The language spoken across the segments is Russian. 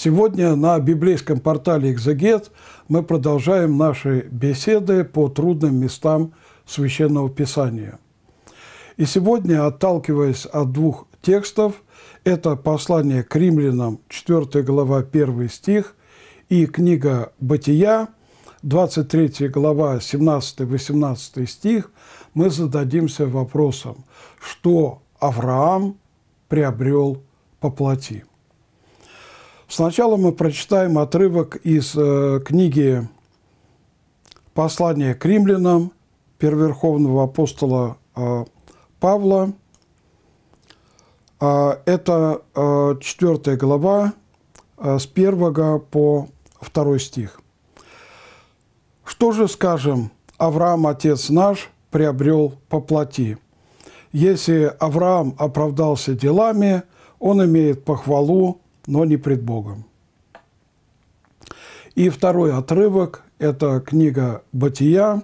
Сегодня на библейском портале «Экзегет» мы продолжаем наши беседы по трудным местам Священного Писания. И сегодня, отталкиваясь от двух текстов, это послание к римлянам, 4 глава, 1 стих, и книга «Бытия», 23 глава, 17-18 стих, мы зададимся вопросом, что Авраам приобрел по плоти. Сначала мы прочитаем отрывок из э, книги «Послание к римлянам» первоверховного апостола э, Павла. Э, это э, 4 глава э, с 1 по 2 стих. «Что же скажем, Авраам, отец наш, приобрел по плоти? Если Авраам оправдался делами, он имеет похвалу но не пред Богом. И второй отрывок – это книга «Бытия»,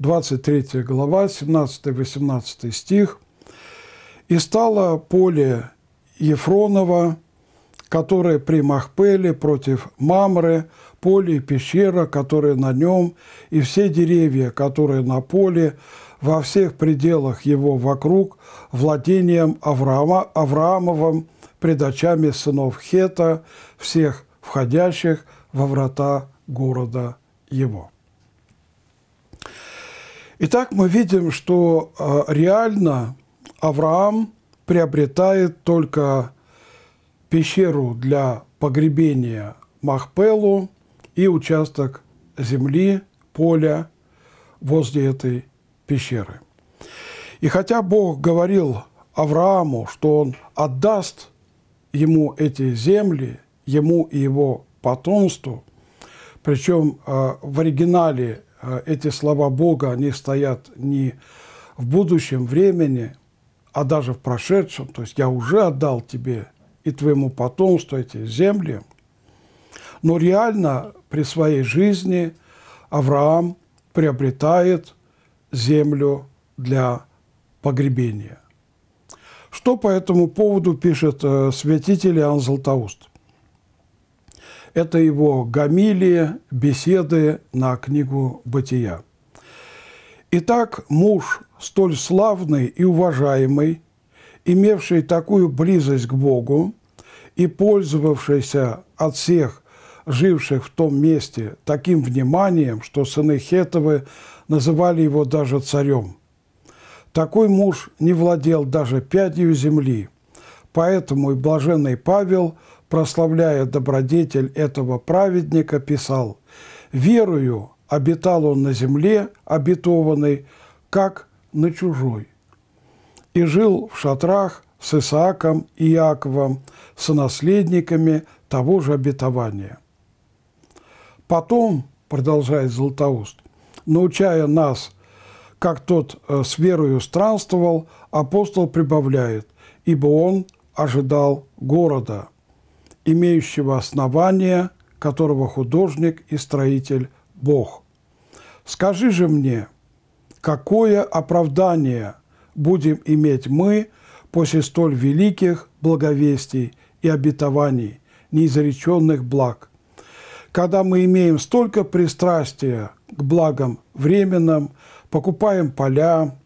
23 глава, 17-18 стих. «И стало поле Ефронова, которое при Махпеле против Мамры, поле и пещера, которая на нем, и все деревья, которые на поле, во всех пределах его вокруг, владением Авраама, Авраамовым, пред очами сынов Хета, всех входящих во врата города его. Итак, мы видим, что э, реально Авраам приобретает только пещеру для погребения Махпелу и участок земли, поля возле этой пещеры. И хотя Бог говорил Аврааму, что он отдаст ему эти земли, ему и его потомству. Причем а, в оригинале а, эти слова Бога, они стоят не в будущем времени, а даже в прошедшем. То есть я уже отдал тебе и твоему потомству эти земли. Но реально при своей жизни Авраам приобретает землю для погребения – что по этому поводу пишет э, святитель Иоанн Златоуст? Это его гамилии, беседы на книгу «Бытия». Итак, муж, столь славный и уважаемый, имевший такую близость к Богу и пользовавшийся от всех живших в том месте таким вниманием, что сыны Хетовы называли его даже царем. Такой муж не владел даже пятью земли. Поэтому и блаженный Павел, прославляя добродетель этого праведника, писал «Верую обитал он на земле, обетованной, как на чужой, и жил в шатрах с Исааком и Иаковом, с наследниками того же обетования». Потом, продолжает Златоуст, научая нас – как тот э, с верою странствовал, апостол прибавляет, ибо он ожидал города, имеющего основания, которого художник и строитель Бог. Скажи же мне, какое оправдание будем иметь мы после столь великих благовестий и обетований, неизреченных благ, когда мы имеем столько пристрастия к благам временным, покупаем поля,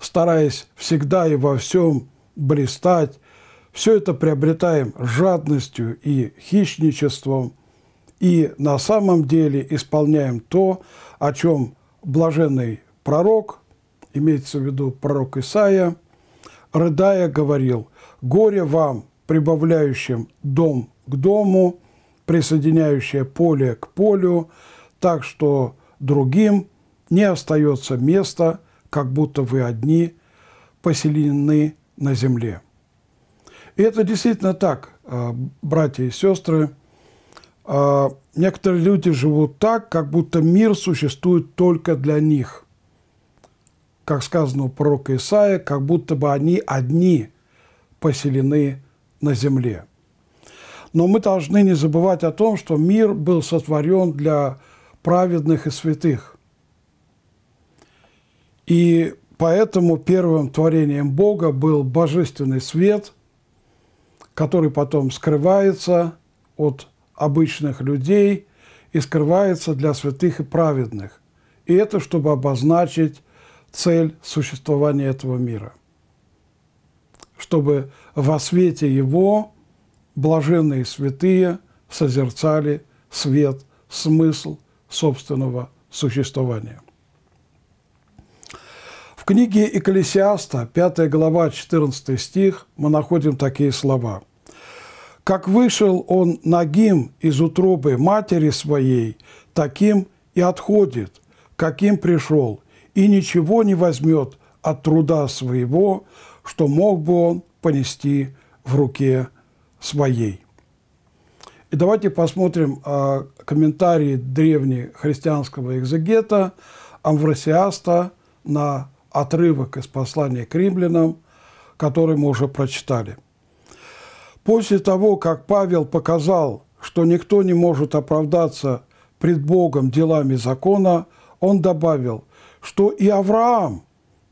стараясь всегда и во всем блистать. Все это приобретаем жадностью и хищничеством, и на самом деле исполняем то, о чем блаженный пророк, имеется в виду пророк Исаия, рыдая говорил, «Горе вам, прибавляющим дом к дому, присоединяющее поле к полю, так что другим – не остается места, как будто вы одни поселены на земле. И это действительно так, а, братья и сестры. А, некоторые люди живут так, как будто мир существует только для них. Как сказано у пророка Исаия, как будто бы они одни поселены на земле. Но мы должны не забывать о том, что мир был сотворен для праведных и святых. И поэтому первым творением Бога был божественный свет, который потом скрывается от обычных людей и скрывается для святых и праведных. И это, чтобы обозначить цель существования этого мира. Чтобы во свете его блаженные святые созерцали свет, смысл собственного существования книге Экклесиаста, 5 глава, 14 стих, мы находим такие слова. «Как вышел он нагим из утробы матери своей, таким и отходит, каким пришел, и ничего не возьмет от труда своего, что мог бы он понести в руке своей». И давайте посмотрим а, комментарии древнехристианского экзегета Амвросиаста на отрывок из послания к римлянам, который мы уже прочитали. После того, как Павел показал, что никто не может оправдаться пред Богом делами закона, он добавил, что и Авраам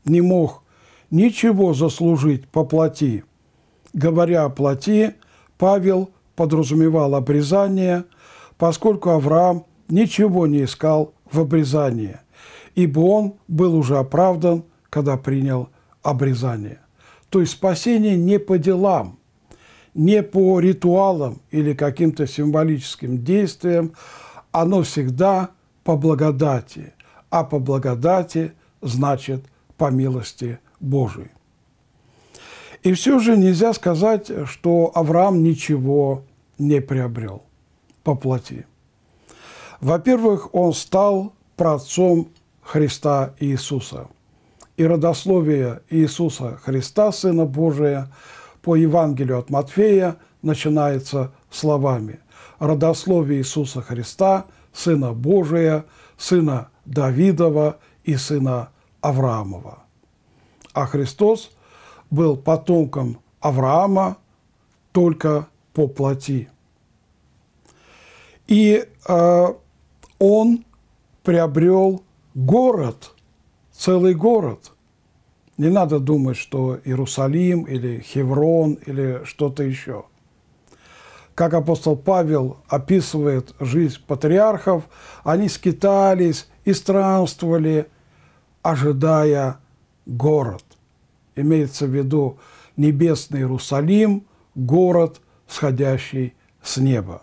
не мог ничего заслужить по плоти. Говоря о плоти, Павел подразумевал обрезание, поскольку Авраам ничего не искал в обрезании, ибо он был уже оправдан когда принял обрезание. То есть спасение не по делам, не по ритуалам или каким-то символическим действиям, оно всегда по благодати, а по благодати значит по милости Божией. И все же нельзя сказать, что Авраам ничего не приобрел по плоти. Во-первых, он стал праотцом Христа Иисуса – и родословие Иисуса Христа, Сына Божия, по Евангелию от Матфея начинается словами «Родословие Иисуса Христа, Сына Божия, Сына Давидова и Сына Авраамова». А Христос был потомком Авраама только по плоти. И э, он приобрел город – целый город. Не надо думать, что Иерусалим или Хеврон или что-то еще. Как апостол Павел описывает жизнь патриархов, они скитались и странствовали, ожидая город. Имеется в виду небесный Иерусалим, город, сходящий с неба.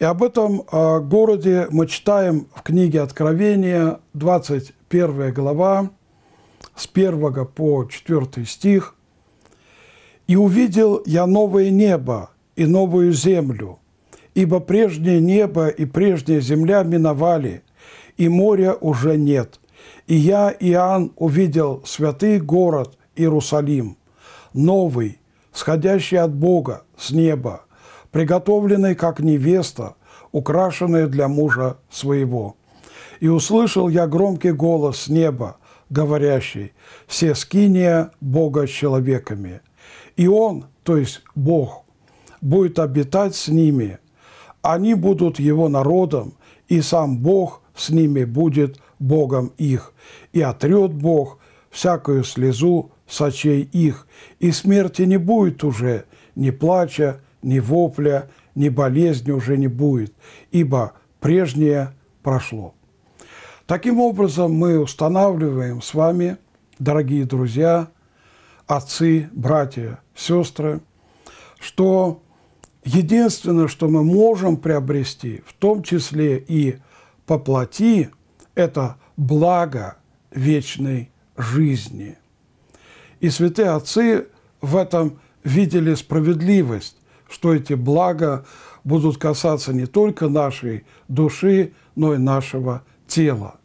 И об этом э, городе мы читаем в книге Откровения 20 первая глава, с 1 по четвертый стих. «И увидел я новое небо и новую землю, ибо прежнее небо и прежняя земля миновали, и моря уже нет. И я, Иоанн, увидел святый город Иерусалим, новый, сходящий от Бога с неба, приготовленный как невеста, украшенная для мужа своего». И услышал я громкий голос с неба, говорящий, «Все скиния Бога с человеками». И Он, то есть Бог, будет обитать с ними, они будут Его народом, и сам Бог с ними будет Богом их, и отрет Бог всякую слезу сочей их, и смерти не будет уже, ни плача, ни вопля, ни болезни уже не будет, ибо прежнее прошло. Таким образом, мы устанавливаем с вами, дорогие друзья, отцы, братья, сестры, что единственное, что мы можем приобрести, в том числе и по плоти, это благо вечной жизни. И святые отцы в этом видели справедливость, что эти блага будут касаться не только нашей души, но и нашего тела.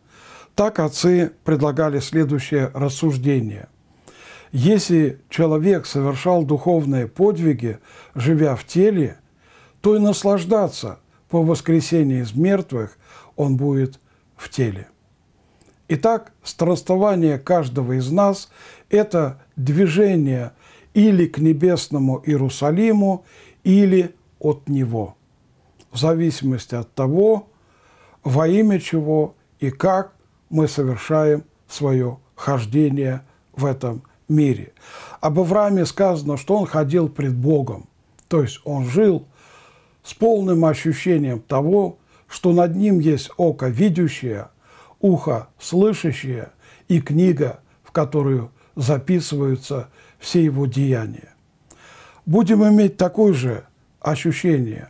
Так отцы предлагали следующее рассуждение. Если человек совершал духовные подвиги, живя в теле, то и наслаждаться по воскресении из мертвых он будет в теле. Итак, странствование каждого из нас – это движение или к небесному Иерусалиму, или от Него, в зависимости от того, во имя чего и как – мы совершаем свое хождение в этом мире. Об Аврааме сказано, что он ходил пред Богом, то есть он жил с полным ощущением того, что над ним есть око видящее, ухо слышащее и книга, в которую записываются все его деяния. Будем иметь такое же ощущение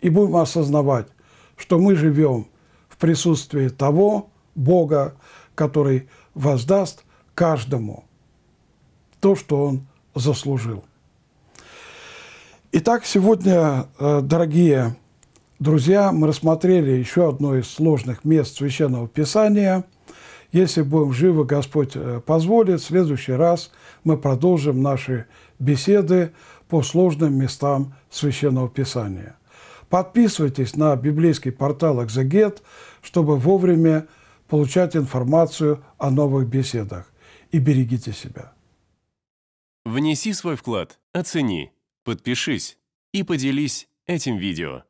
и будем осознавать, что мы живем в присутствии того, Бога, который воздаст каждому то, что он заслужил. Итак, сегодня, э, дорогие друзья, мы рассмотрели еще одно из сложных мест Священного Писания. Если будем живы, Господь э, позволит, в следующий раз мы продолжим наши беседы по сложным местам Священного Писания. Подписывайтесь на библейский портал «Экзегет», чтобы вовремя получать информацию о новых беседах. И берегите себя. Внеси свой вклад, оцени, подпишись и поделись этим видео.